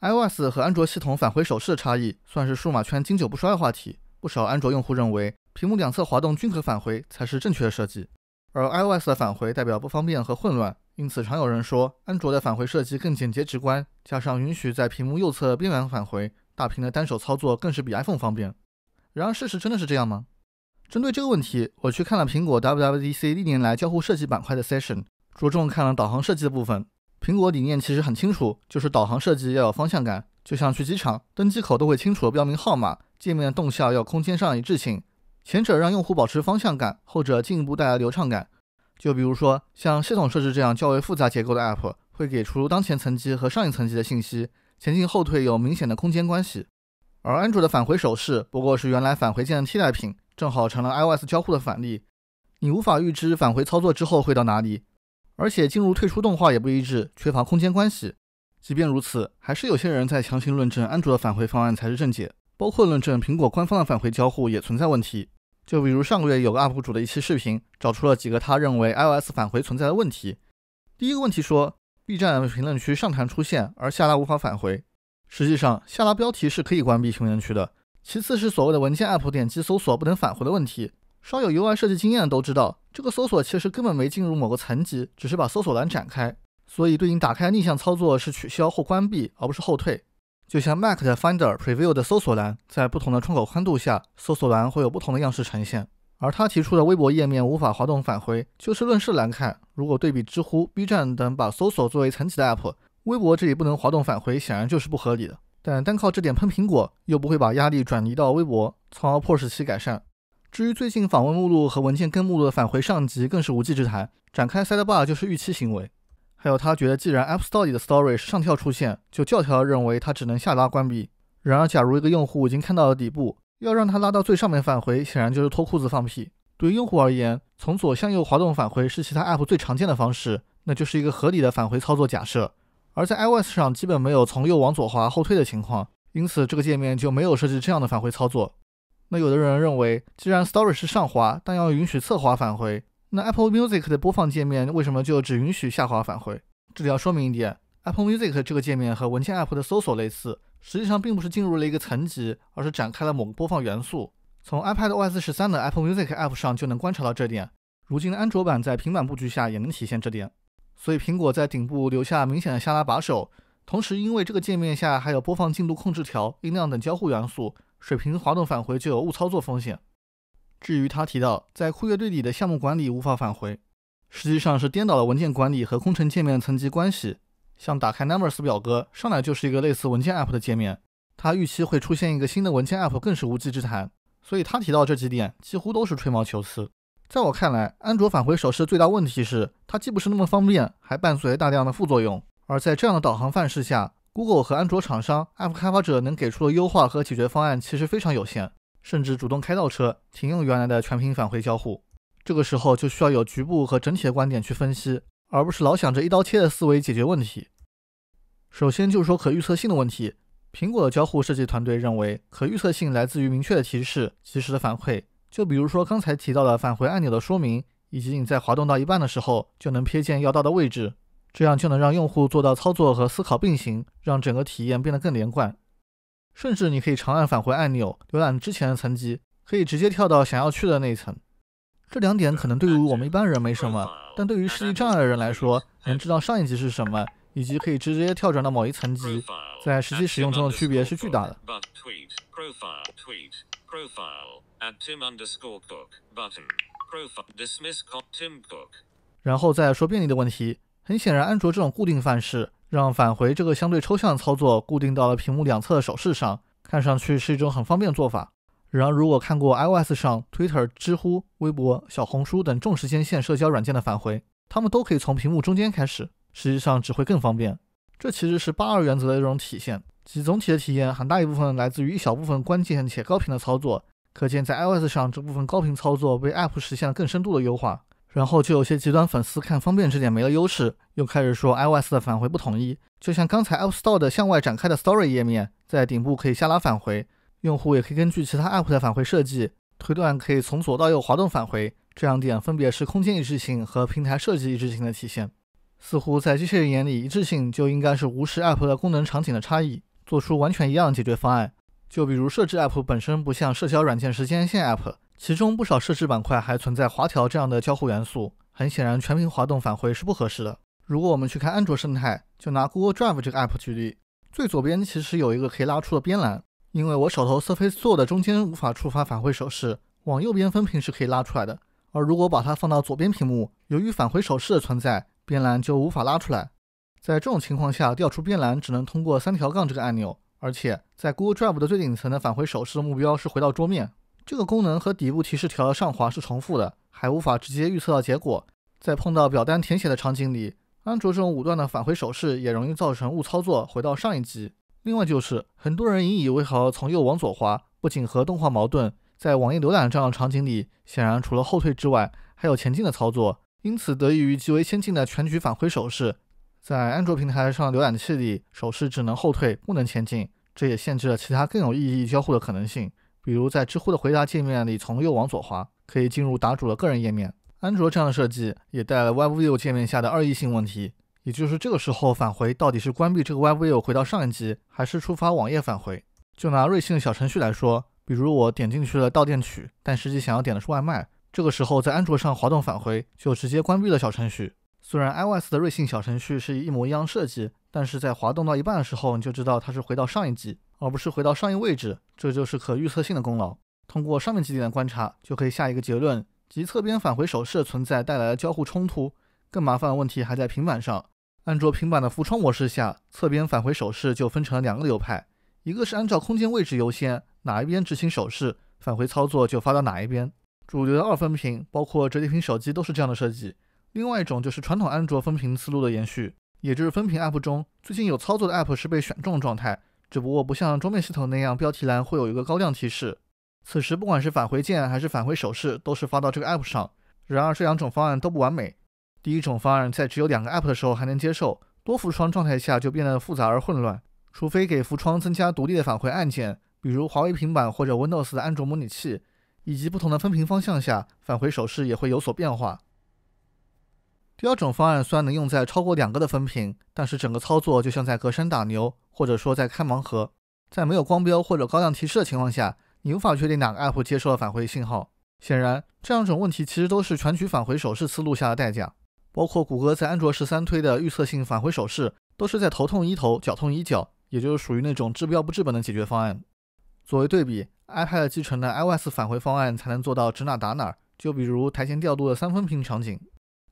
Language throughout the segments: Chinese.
iOS 和安卓系统返回手势的差异，算是数码圈经久不衰的话题。不少安卓用户认为，屏幕两侧滑动均可返回才是正确的设计，而 iOS 的返回代表不方便和混乱，因此常有人说，安卓的返回设计更简洁直观，加上允许在屏幕右侧边缘返回，大屏的单手操作更是比 iPhone 方便。然而，事实真的是这样吗？针对这个问题，我去看了苹果 WWDC 历年来交互设计板块的 session，着重看了导航设计的部分。苹果理念其实很清楚，就是导航设计要有方向感，就像去机场，登机口都会清楚标明号码。界面动效要空间上一致性，前者让用户保持方向感，后者进一步带来流畅感。就比如说，像系统设置这样较为复杂结构的 App，会给出当前层级和上一层级的信息，前进后退有明显的空间关系。而安卓的返回手势不过是原来返回键的替代品，正好成了 iOS 交互的反例。你无法预知返回操作之后会到哪里。而且进入退出动画也不一致，缺乏空间关系。即便如此，还是有些人在强行论证安卓的返回方案才是正解，包括论证苹果官方的返回交互也存在问题。就比如上个月有个 UP 主的一期视频，找出了几个他认为 iOS 返回存在的问题。第一个问题说，B 站评论区上弹出现，而下拉无法返回。实际上，下拉标题是可以关闭评论区的。其次是所谓的文件 App 点击搜索不能返回的问题，稍有 UI 设计经验的都知道。这个搜索其实根本没进入某个层级，只是把搜索栏展开，所以对应打开逆向操作是取消或关闭，而不是后退。就像 Mac 的 Finder Preview 的搜索栏，在不同的窗口宽度下，搜索栏会有不同的样式呈现。而他提出的微博页面无法滑动返回，就事论事来看。如果对比知乎、B 站等把搜索作为层级的 app，微博这里不能滑动返回，显然就是不合理的。但单靠这点喷苹果，又不会把压力转移到微博，从而迫使其改善。至于最近访问目录和文件根目录的返回上级，更是无稽之谈。展开 side bar 就是预期行为。还有，他觉得既然 App Store 里的 Story 是上跳出现，就教条认为它只能下拉关闭。然而，假如一个用户已经看到了底部，要让他拉到最上面返回，显然就是脱裤子放屁。对于用户而言，从左向右滑动返回是其他 App 最常见的方式，那就是一个合理的返回操作假设。而在 iOS 上，基本没有从右往左滑后退的情况，因此这个界面就没有设计这样的返回操作。那有的人认为，既然 Story 是上滑，但要允许侧滑返回，那 Apple Music 的播放界面为什么就只允许下滑返回？这里要说明一点，Apple Music 这个界面和文件 App 的搜索类似，实际上并不是进入了一个层级，而是展开了某个播放元素。从 iPadOS 十三的 Apple Music App 上就能观察到这点。如今的安卓版在平板布局下也能体现这点，所以苹果在顶部留下明显的下拉把手，同时因为这个界面下还有播放进度控制条、音量等交互元素。水平滑动返回就有误操作风险。至于他提到在酷乐队里的项目管理无法返回，实际上是颠倒了文件管理和工程界面的层级关系。像打开 Numbers 表格，上来就是一个类似文件 App 的界面，他预期会出现一个新的文件 App，更是无稽之谈。所以他提到这几点几乎都是吹毛求疵。在我看来，安卓返回手势的最大问题是它既不是那么方便，还伴随大量的副作用。而在这样的导航范式下，Google 和安卓厂商、App 开发者能给出的优化和解决方案其实非常有限，甚至主动开倒车，停用原来的全屏返回交互。这个时候就需要有局部和整体的观点去分析，而不是老想着一刀切的思维解决问题。首先就是说可预测性的问题，苹果的交互设计团队认为，可预测性来自于明确的提示、及时的反馈。就比如说刚才提到的返回按钮的说明，以及你在滑动到一半的时候就能瞥见要到的位置。这样就能让用户做到操作和思考并行，让整个体验变得更连贯。甚至你可以长按返回按钮，浏览之前的层级，可以直接跳到想要去的那一层。这两点可能对于我们一般人没什么，但对于视力障碍的人来说，能知道上一级是什么，以及可以直接跳转到某一层级，在实际使用中的区别是巨大的。然后再说便利的问题。很显然，安卓这种固定范式，让返回这个相对抽象的操作固定到了屏幕两侧的手势上，看上去是一种很方便的做法。然而，如果看过 iOS 上 Twitter、知乎、微博、小红书等重时间线社交软件的返回，他们都可以从屏幕中间开始，实际上只会更方便。这其实是八二原则的一种体现，其总体的体验很大一部分来自于一小部分关键且高频的操作。可见，在 iOS 上，这部分高频操作为 App 实现了更深度的优化。然后就有些极端粉丝看方便这点没了优势，又开始说 iOS 的返回不统一。就像刚才 App Store 的向外展开的 Story 页面，在顶部可以下拉返回，用户也可以根据其他 App 的返回设计，推断可以从左到右滑动返回。这两点分别是空间一致性和平台设计一致性的体现。似乎在机器人眼里，一致性就应该是无视 App 的功能场景的差异，做出完全一样解决方案。就比如设置 App 本身不像社交软件时间线 App。其中不少设置板块还存在滑条这样的交互元素，很显然全屏滑动返回是不合适的。如果我们去看安卓生态，就拿 Google Drive 这个 app 举例，最左边其实有一个可以拉出的边栏，因为我手头 Surface 的中间无法触发返回手势，往右边分屏是可以拉出来的。而如果把它放到左边屏幕，由于返回手势的存在，边栏就无法拉出来。在这种情况下，调出边栏只能通过三条杠这个按钮，而且在 Google Drive 的最顶层的返回手势目标是回到桌面。这个功能和底部提示条的上滑是重复的，还无法直接预测到结果。在碰到表单填写的场景里，安卓这种武断的返回手势也容易造成误操作，回到上一级。另外就是很多人引以为豪从右往左滑，不仅和动画矛盾，在网页浏览这样的场景里，显然除了后退之外，还有前进的操作。因此，得益于极为先进的全局返回手势，在安卓平台上浏览器里，手势只能后退，不能前进，这也限制了其他更有意义交互的可能性。比如在知乎的回答界面里，从右往左滑，可以进入答主的个人页面。安卓这样的设计也带来了 Web View 界面下的二义性问题，也就是这个时候返回到底是关闭这个 Web View 回到上一级，还是触发网页返回？就拿瑞幸的小程序来说，比如我点进去了到店取，但实际想要点的是外卖，这个时候在安卓上滑动返回就直接关闭了小程序。虽然 iOS 的瑞幸小程序是一模一样设计，但是在滑动到一半的时候，你就知道它是回到上一级。而不是回到上一位置，这就是可预测性的功劳。通过上面几点的观察，就可以下一个结论：即侧边返回手势的存在带来了交互冲突。更麻烦的问题还在平板上。安卓平板的浮窗模式下，侧边返回手势就分成了两个流派，一个是按照空间位置优先，哪一边执行手势，返回操作就发到哪一边；主流的二分屏，包括折叠屏手机都是这样的设计。另外一种就是传统安卓分屏思路的延续，也就是分屏 App 中最近有操作的 App 是被选中的状态。只不过不像桌面系统那样，标题栏会有一个高亮提示。此时，不管是返回键还是返回手势，都是发到这个 app 上。然而，这两种方案都不完美。第一种方案在只有两个 app 的时候还能接受，多浮窗状态下就变得复杂而混乱。除非给浮窗增加独立的返回按键，比如华为平板或者 Windows 的安卓模拟器，以及不同的分屏方向下，返回手势也会有所变化。第二种方案虽然能用在超过两个的分屏，但是整个操作就像在隔山打牛。或者说在开盲盒，在没有光标或者高亮提示的情况下，你无法确定哪个 App 接收了返回信号。显然，这两种问题其实都是全局返回手势思路下的代价。包括谷歌在安卓13推的预测性返回手势，都是在头痛医头，脚痛医脚，也就是属于那种治标不治本的解决方案。作为对比，iPad 继承的 iOS 返回方案才能做到指哪打哪。就比如台前调度的三分屏场景。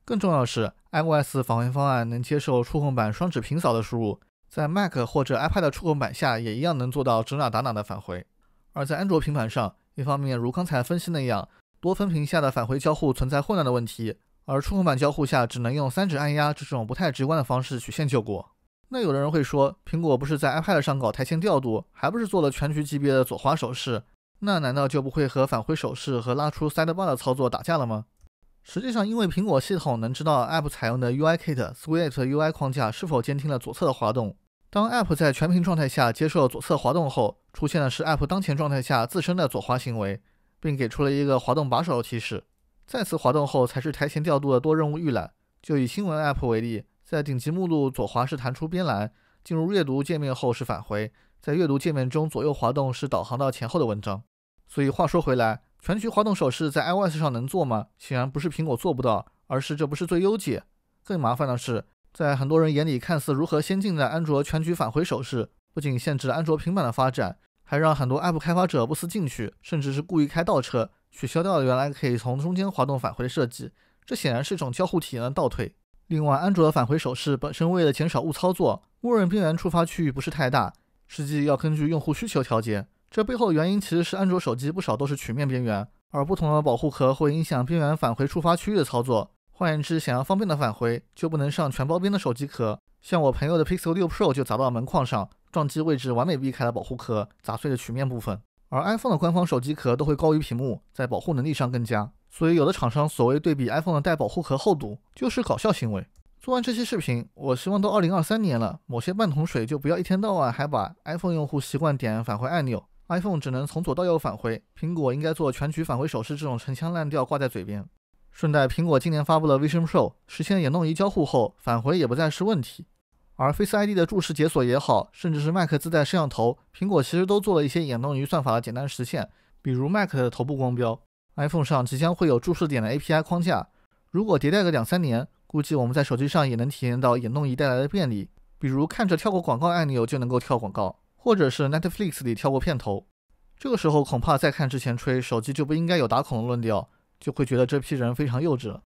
更重要是，iOS 返回方案能接受触控板双指平扫的输入。在 Mac 或者 iPad 触控板下，也一样能做到指哪打哪的返回。而在安卓平板上，一方面如刚才分析那样，多分屏下的返回交互存在混乱的问题；而触控板交互下，只能用三指按压这种不太直观的方式曲线救国。那有的人会说，苹果不是在 iPad 上搞台前调度，还不是做了全局级别的左滑手势？那难道就不会和返回手势和拉出 Side Bar 的操作打架了吗？实际上，因为苹果系统能知道 App 采用的 UIKit、s w i e t u i 框架是否监听了左侧的滑动。当 App 在全屏状态下接受左侧滑动后，出现的是 App 当前状态下自身的左滑行为，并给出了一个滑动把手的提示。再次滑动后才是台前调度的多任务预览。就以新闻 App 为例，在顶级目录左滑是弹出边栏，进入阅读界面后是返回，在阅读界面中左右滑动是导航到前后的文章。所以话说回来。全局滑动手势在 iOS 上能做吗？显然不是苹果做不到，而是这不是最优解。更麻烦的是，在很多人眼里，看似如何先进的安卓全局返回手势，不仅限制了安卓平板的发展，还让很多 app 开发者不思进取，甚至是故意开倒车，取消掉了原来可以从中间滑动返回的设计。这显然是一种交互体验的倒退。另外，安卓的返回手势本身为了减少误操作，默认边缘触发区域不是太大，实际要根据用户需求调节。这背后的原因其实是，安卓手机不少都是曲面边缘，而不同的保护壳会影响边缘返回触发区域的操作。换言之，想要方便的返回，就不能上全包边的手机壳。像我朋友的 Pixel 六 Pro 就砸到了门框上，撞击位置完美避开了保护壳，砸碎了曲面部分。而 iPhone 的官方手机壳都会高于屏幕，在保护能力上更佳。所以有的厂商所谓对比 iPhone 的带保护壳厚度，就是搞笑行为。做完这期视频，我希望到2023年了，某些半桶水就不要一天到晚还把 iPhone 用户习惯点返回按钮。iPhone 只能从左到右返回，苹果应该做全局返回手势。这种陈腔滥调挂在嘴边。顺带，苹果今年发布了 Vision Pro，实现眼动仪交互后，返回也不再是问题。而 Face ID 的注视解锁也好，甚至是 Mac 自带摄像头，苹果其实都做了一些眼动仪算法的简单实现，比如 Mac 的头部光标，iPhone 上即将会有注视点的 API 框架。如果迭代个两三年，估计我们在手机上也能体验到眼动仪带来的便利，比如看着跳过广告按钮就能够跳广告。或者是 Netflix 里跳过片头，这个时候恐怕再看之前吹手机就不应该有打孔的论调，就会觉得这批人非常幼稚了。